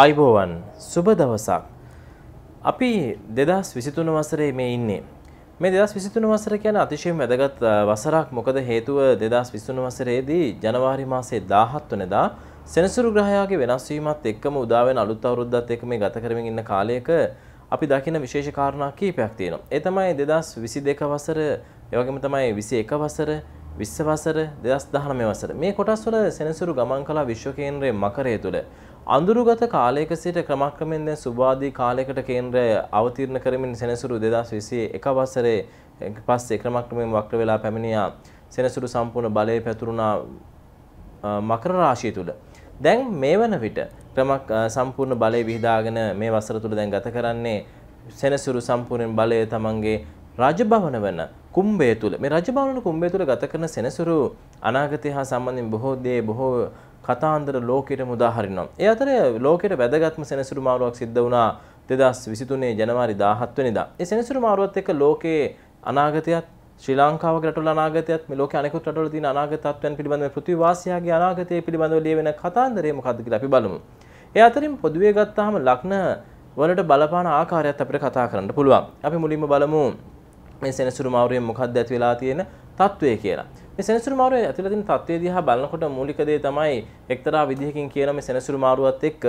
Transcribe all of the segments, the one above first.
ආයිබෝවන් සුබ දවසක් අපි දෙදස් විසිතුන වසරේ මේ ඉන්නේ මේ දෙදස් විසිතුන වසර කියන අතිශයෙන් වැදගත් වසරක් මොකද හේතුව දෙදස් විසුණු වසරේදී ජනවාරි මාසේ දාහත් වනදා සෙනසුරු ග්‍රහයාගේ වෙනස්වීමත් එක්කම උදාවෙන අලුත් අවරුද්ධත් එක්ක මේ ගත කරමින් ඉන්න කාලයක අපි දකින විශේෂ කාරණා කීපයක් තියෙනවා. ඒ තමයි දෙදස් විසි දෙක වසර ඒ වගේම තමයි විසි එක වසර විස්ස වසර දෙදස් දහනමේ වසර මේ කොටස් වල සෙනසුරු ගමන් කලා විශ්ව කේන්ද්‍රයේ මකරය තුළ අඳුරුගත කාලයක සිට ක්‍රමක්‍රමෙන් දැන් සුභාදී කාලයකට කේන්ද්‍රය අවතීර්ණ කරමින් සෙනසුරු 2021 වසරේ පස්සේ ක්‍රමක්‍රමයෙන් වක්‍ර වෙලා පැමිණියා සෙනසුරු සම්පූර්ණ බලය පැතුරුණා මකර රාශිය තුල. දැන් මේ වන විට ක්‍රමක් සම්පූර්ණ බලය විහිදාගෙන මේ වසර තුල දැන් ගත කරන්නේ සෙනසුරු සම්පූර්ණ බලය තමන්ගේ රජභවන වන කුම්භය තුල මේ රජභවන කුම්භය තුල ගත කරන සෙනසුරු අනාගතය හා සම්බන්ධයෙන් බොහෝ දේ බොහෝ කතාන්දර ලෝකයටම උදාහරිනවා. ඒ අතර ලෝකයට වැදගත්ම සෙනසුරු මාරුවක් සිද්ධ වුණා 2023 ජනවාරි 17 වෙනිදා. ඒ සෙනසුරු මාරුවත් එක්ක ලෝකයේ අනාගතයත් ශ්‍රී ලංකාවගේ රටවල අනාගතයත් මේ ලෝකයේ අනෙකුත් රටවල තියෙන අනාගතත්වයන් පිළිබඳව පෘථිවිවාසියාගේ අනාගතය පිළිබඳව ලියවෙන කතාන්දරය මොකද්ද කියලා අපි බලමු. ඒ අතරින් පොදුවේ ගත්තාම ලග්න වලට බලපාන ආකාරයත් අපිට කතා කරන්න පුළුවන්. අපි මුලින්ම බලමු මේ සෙනසුරු මාරුවේ මොකක්ද ඇති වෙලා තියෙන తත්වය කියලා. සෙනසුරු මාරුවේ ඇතුළතින් තත්ත්වය දිහා බලනකොට මූලික දේ තමයි එක්තරා විදිහකින් කියන මේ සෙනසුරු මාරුවත් එක්ක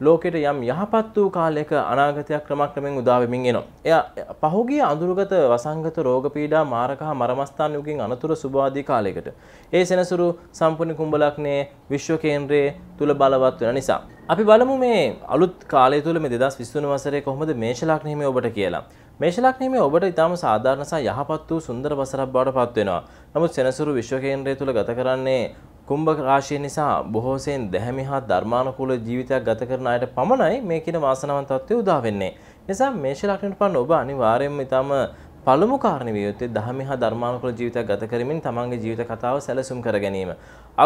ලෝකෙට යම් යහපත් වූ කාලයක අනාගතයක් ක්‍රමක්‍රමෙන් උදා වෙමින් එනවා. එයා පහුගිය අඳුරුගත වසංගත රෝග පීඩා මාරක හා මරමස්ථාන යුගින් අනතුරු සුභාදී කාලයකට. ඒ සෙනසුරු සම්පූර්ණ කුඹලක්නේ විශ්ව කේන්ද්‍රයේ තුල බලවත් වෙන නිසා. අපි බලමු මේ අලුත් කාලය තුල මේ 2023 වසරේ කොහොමද මේෂ ලග්නෙ හිමි ඔබට කියලා. මේශලක්නීමේ ඔබට ඉතාම සාධාරණ සහ යහපත් වූ සුන්දර වසරක් බවට පත්වෙනවා. නමුත් සෙනසුරු විශ්ව කේන්ද්‍රය තුල ගත කරන්නේ කුම්භ රාශිය නිසා බොහෝසෙන් දැහැමි හා ධර්මානුකූල ජීවිතයක් ගත කරන අයට පමණයි මේ කියන වාසනාවන්ත තත්ත්වය උදා වෙන්නේ. නිසා මේෂ ලක්ෂණයට පන්න ඔබ අනිවාර්යයෙන්ම ඉතාම පළමු කාරණය යුත්තේ දහම හා ධර්මානුකූල ජීවිතයක් ගත කරමින් තමන්ගේ ජීවිත කතාව සැලසුම් කර ගැනීම.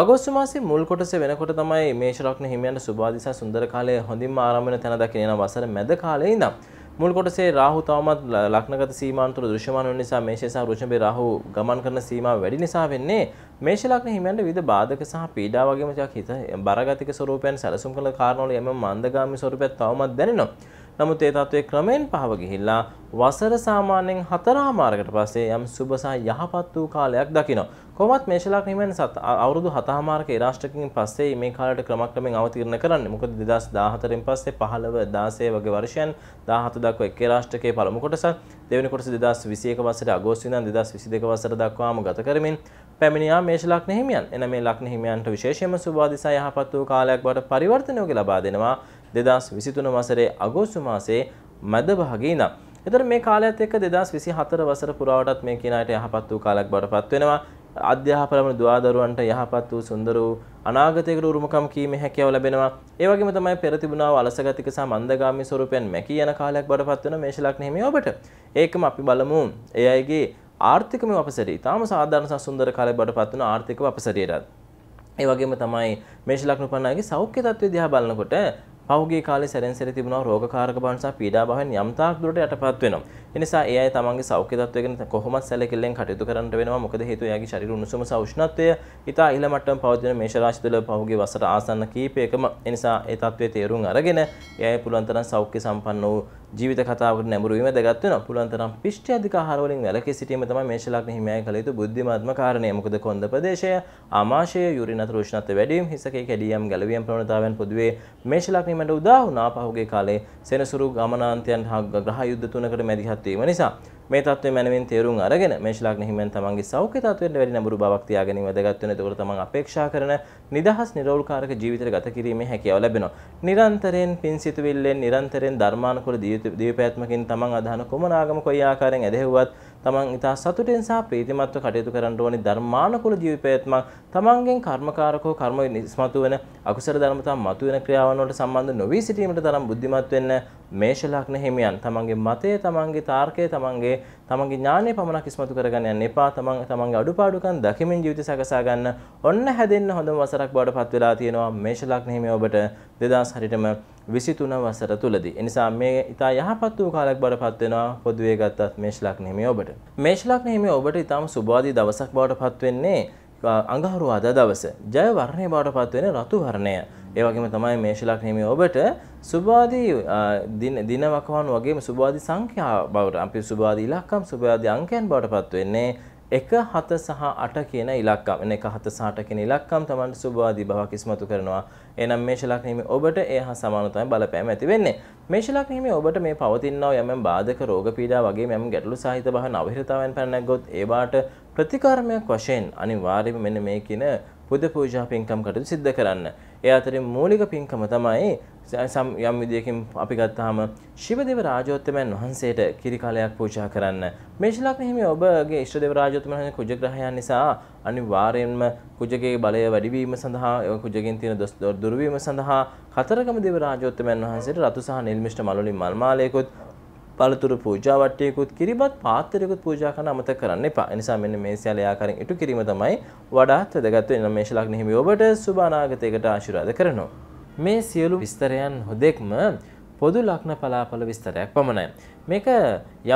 අගෝස්තු මාසේ මුල් කොටස වෙනකොට තමයි මේෂ ලග්න හිමියන්ට සුභාදිසා සුන්දර කාලයේ හොඳින්ම ආරම්භ වෙන තැන දකින්න වසර මැද කාලේ ඉඳන්. මුල් කොටසේ රාහු තවමත් ලග්නගත සීමාන් තුළ දෘශ්‍යමාන වන නිසා මේෂය සහ වෘෂභේ රාහු ගමන් කරන සීමාව වැඩි නිසා වෙන්නේ මේෂ ලග්න හිමියන්ට විවිධ බාධක සහ පීඩා වගේම චක් හිත බරගතික ස්වරූපයන් සැලසුම් කළ කාරණවල යම් මන්දගාමී ස්වරූපයක් තවමත් දැනෙනවා. නමුත් ඒ තත්ත්වය ක්‍රමයෙන් පහව ගිහිල්ලා වසර සාමාන්‍යයෙන් හතරාමාරකට පස්සේ යම් සුබසා යහපත් වූ කාලයක් දකිනවා. කොහොමත් මේෂලක් හිමෙන් සත් අවුරුදු හතහමාරක ඉරාෂ්ටකකින් පස්සේ මේ කාලයට ක්‍රමක්‍රමෙන් අවතීර්ණ කරන්නේ. මොකද 2014න් පස්සේ 15 16 වගේ වර්ෂයන් 17 දක්වා එක්කේ රාෂ්ටකයේ පළමු කොටස දෙවෙනි කොටස 2021 වසරේ අගෝස්තු ඉඳන් 2022 වසර දක්වාම ගත කරමින් පැමිණියා මේෂ ලග්න හිමියන්. එන මේ ලග්න හිමියන්ට විශේෂයෙන්ම සුභාදිසා යහපත් වූ කාලයක් බවට පරිවර්තනයෝග ලබා දෙනවා. දෙදස් විසිතුන වසරේ අගෝස්තු මාසේ මැදභාගේ නම්. එතර මේ කාලයත් එක්ක දෙදස් විසි හතර වසර පුරාවටත් මේ කියනයට යහපත් වූ කාලක් බවට පත්වෙනවා අධ්‍යාපනවල දුවාදරුවන්ට යහපත් වූ සුන්දර වූ අනාගතයකට උරුමකම් කීමේ හැකියාව ලැබෙනවා. ඒ වගේම තමයි පෙර තිබුණා වූ අලසගතික සහ මන්දගාමී ස්වරූපයන් මැකී යන කාලයක් බඩපත් වෙන මේෂ ලග්නෙ හිමි ඔබට. ඒකම අපි බලමු. ඒ අයගේ ආර්ථිකමය අපසරිය. ඊටාම සාධාරණ සහ සුන්දර කාලයක් බඩපත් වෙන ආර්ථිකව අපසරියටත්. ඒ වගේම තමයි මේෂ ලග්න උපන්නාගේ සෞඛ්‍ය තත්ත්වය දිහා බලනකොට පහුගිය කාලේ සැරෙන්සෙර තිබුණා රෝගකාරක බව නිසා පීඩාභාවයන් යම්තාක් දුරට යටපත් වෙනවා. ඒ නිසා ඒ අය තමන්ගේ සෞඛ්‍ය තත්ත්වය ගැන කොහොමත් සැලකිල්ලෙන් කටයුතු කරන්නට වෙනවා. මොකද හේතුව එයාගේ ශරීර උණුසුම සහ උෂ්ණත්වය ඉතා ඉහළ මට්ටම් පවතින මේෂ රාශි තුළ පහුගිය වසර ආසන්න කිහිපයකම ඒ නිසා ඒ තත්ත්වයේ තේරුම් අරගෙන ඒ අය පුළුවන් තරම් සෞඛ්‍ය සම්පන්න වූ ජීවිත කතාවකට නැඹුරු වීම වැදගත් වෙනවා. පුළුවන් තරම් පිෂ්ඨ අධික ආහාර වලින් වැළකී සිටීම තමයි මේෂ ලග්න හිමයය කළ යුතු බුද්ධිමත්ම කාරණය. මොකද කොන්ද ප්‍රදේශය ආමාශය යුරින් අතර උෂ්ණත්වය වැඩි වීම හිසකේ කැඩියම් ගැලවියම් ප්‍රවණතාවයන් පොදුවේ මේෂ ලග්න දක්නීමට උදාහුනා පහුගේ කාලේ සෙනසුරු ගමනාන්තයන් හා ග්‍රහ යුද්ධ තුනකට මැදිහත් වීම නිසා මේ තත්ත්වය මැනවින් තේරුම් අරගෙන මේෂ ලග්න හිමියන් තමන්ගේ සෞඛ්‍ය තත්ත්වයට වැඩි නඹුරු බවක් තියාගැනීම වැදගත් වෙනවා. ඒකට තමන් අපේක්ෂා කරන නිදහස් නිරෝල්කාරක ජීවිතයක් ගත කිරීමේ හැකියාව ලැබෙනවා. නිරන්තරයෙන් පින්සිතුවිල්ලෙන් නිරන්තරයෙන් ධර්මානුකූල දීපෑත්මකින් තමන් අදහන කොමනාගම කොයි ආකාරයෙන් ඇදහිව්වත් තමන් ඉතා සතුටෙන් සහ ප්‍රීතිමත්ව කටයුතු කරන්න ඕනි ධර්මානුකූල ජීවිතයක් තමන්ගෙන් කර්මකාරකෝ කර්ම නිස්මතු වෙන අකුසල ධර්මතා මතුවෙන ක්‍රියාවන් වලට සම්බන්ධ නොවී සිටීමට තරම් බුද්ධිමත් වෙන්න මේෂ ලග්න හිමියන් තමන්ගේ මතය තමන්ගේ තාර්කය තමන්ගේ තමන්ගේ ඥානය පමණක් ඉස්මතු කරගන්න යන්න එපා. තමන් තමන්ගේ අඩුපාඩුකම් දකිමින් ජීවිතය සකසා ගන්න. ඔන්න හැදෙන්න හොඳම වසරක් බවට පත් වෙලා තියෙනවා මේෂ ලග්නෙ හිමි ඔබට 2000 විසිතුන වසර තුලදී. එනිසා මේ ඉතා යහපත් වූ කාලයක් බඩපත් වෙනවා පොදුවේ ගත්තත් මේෂ ලග්න හිමි ඔබට. මේෂ ලග්න හිමි ඔබට ඉතාම සුබවාදී දවසක් බවට පත් වෙන්නේ අඟහරුවාද දවස. ජය වර්ණය බවට පත්වෙන රතු වර්ණය. ඒ වගේම තමයි මේෂලක්නමි ඔබට සුබාදී දින වකවානු වගේම සුබාධි සංඛ්‍යා බවට අපි සුබාධී ලක්කම් සුබාධි අංකයන් බවට පත්වවෙන්නේ එක හත සහ අට කියන ඉලක්කම් එන එක හත සහ අට කියන ඉලක්කම් Tamanට සුභවාදී බවක් ඉස්මතු කරනවා. එනම් මේෂ ලග්නෙමි ඔබට ඒ හා සමාන තමයි බලපෑම ඇති වෙන්නේ. මේෂ ලග්නෙමි ඔබට මේ පවතිනා යම් යම් බාධක රෝග පීඩා වගේ යම් ගැටලු සහිත බහ නවහිරතාවයන් පැන නැග්ගොත් ඒවාට ප්‍රතිකාරමයක් වශයෙන් අනිවාර්යයෙන්ම මෙන්න මේ කියන පුද පූජා පින්කම් කටයුතු සිද්ධ කරන්න. ඒ අතරින් මූලික පින්කම තමයි යම් විදියකින් අපි ගත්තාම ශිවදේව රාජෝත්තමයන් වහන්සේට කිරි කාලයක් පූජා කරන්න. මේෂලක් හිමි ඔබගේ ඉෂ්ටදේව රාජෝත්තමයන් වහන්සේ කුජග්‍රහයන් නිසා අනිවාර්යයෙන්ම කුජගේ බලය වැඩිවීම සඳහා කුජගෙන් තියෙන දොස් දුරවීම සඳහා කතරගම දේව රාජෝත්තමයන් වහන්සේට රතු සහ නිල්මිෂ්ඨ මලවලින් මල් මාලයකුත් පළතුරු පූජා වට්ටියකුත් කිරිබත් පාත්‍රයකුත් පූජා කරන අමතක කරන්න එපා. එනිසා මෙන්න මේ සියල්ල ආකාරයෙන් ඉටු කිරීම තමයි වඩාත් වැදගත් වෙන්නේ. මේෂ ලග්න හිමි ඔබට සුබ අනාගතයකට ආශිර්වාද කරනවා. මේ සියලු විස්තරයන් හොදෙක්ම පොදු ලග්න පලාපල විස්තරයක් පමණයි. මේක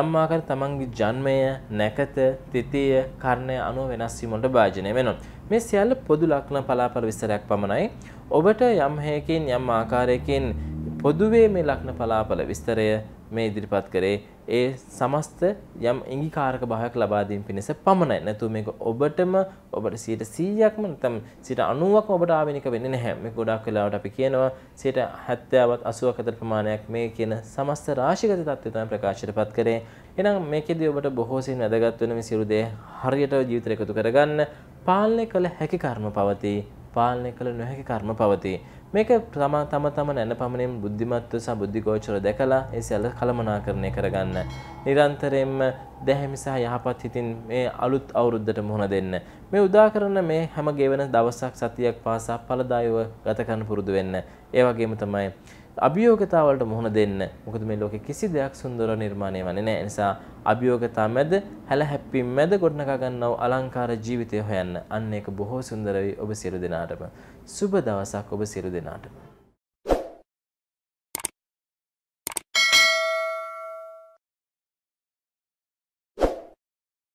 යම් ආකාර තමන්ගේ ජන්මය, නැකත, තිතිය, කර්ණය අනුව වෙනස් වීමකට භාජනය වෙනවා. මේ සියල්ල පොදු ලග්න පලාපල විස්තරයක් පමණයි. ඔබට යම් හේකින් යම් ආකාරයකින් පොදුවේ මේ ලග්න පලාපල විස්තරය මේ ඉදිරිපත් කරේ ඒ සමස්ත යම් ඉංගිකාරක භාවයක් ලබා දීම පිණිස පමණයි. නැතු මේක ඔබටම ඔබට 100%ක්ම නැත්නම් 90%ක්ම ඔබට ආවෙනික වෙන්නේ නැහැ. මේක ගොඩාක් වෙලාවට අපි කියනවා 70වත් 80ක් අතර ප්‍රමාණයක් මේ කියන සමස්ත රාශිගත தත්ත්වය තමයි ප්‍රකාශයටපත් කරේ. එහෙනම් මේකෙදී ඔබට බොහෝ සෙයින් වැදගත් වෙන මේ සියලු දේ හරියට ජීවිතයට එකතු කරගන්න පාලනය කළ හැකි කර්ම පවතී. පාලනය කළ නොහැකි කර්ම පවතී. මේක තමා තම තම නැන පමණින් බුද්ධිමත්ව සහ බුද්ධිගෝචර දැකලා ඒ සියල්ල කළමනාකරණය කරගන්න. නිරන්තරයෙන්ම දැහැමි සහ යහපත් හිතින් මේ අලුත් අවුරුද්දට මුහුණ දෙන්න. මේ උදාකරන මේ හැම ගෙවන දවසක් සතියක් පාසා ඵලදායව ගත කරන්න පුරුදු වෙන්න. ඒ වගේම තමයි අභියෝගතාවලට මුහුණ දෙන්න. මොකද මේ ලෝකේ කිසි දෙයක් සුන්දරව නිර්මාණය වෙන්නේ නැහැ. නිසා අභියෝගතා මැද හැල හැප්පීම් මැද ගොඩනගා ගන්නව අලංකාර ජීවිතය හොයන්න. අන්න ඒක බොහෝ සුන්දරයි ඔබ සියලු දෙනාටම. සුබ දවසක් ඔබ සියලු දෙනාටම.